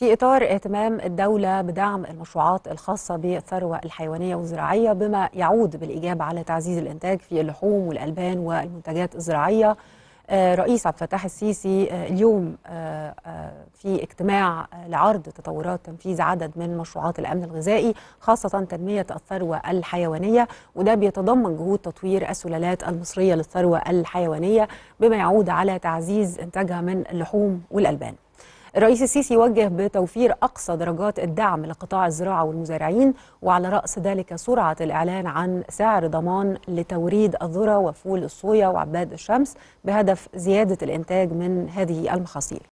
في إطار اهتمام الدولة بدعم المشروعات الخاصة بالثروة الحيوانية والزراعية بما يعود بالإيجاب على تعزيز الإنتاج في اللحوم والألبان والمنتجات الزراعية آه، رئيس عبد الفتاح السيسي آه، اليوم آه، في اجتماع لعرض تطورات تنفيذ عدد من مشروعات الامن الغذائي خاصه تنميه الثروه الحيوانيه وده بيتضمن جهود تطوير السلالات المصريه للثروه الحيوانيه بما يعود على تعزيز انتاجها من اللحوم والالبان. الرئيس السيسي وجه بتوفير أقصى درجات الدعم لقطاع الزراعة والمزارعين وعلى رأس ذلك سرعة الإعلان عن سعر ضمان لتوريد الذرة وفول الصويا وعباد الشمس بهدف زيادة الإنتاج من هذه المحاصيل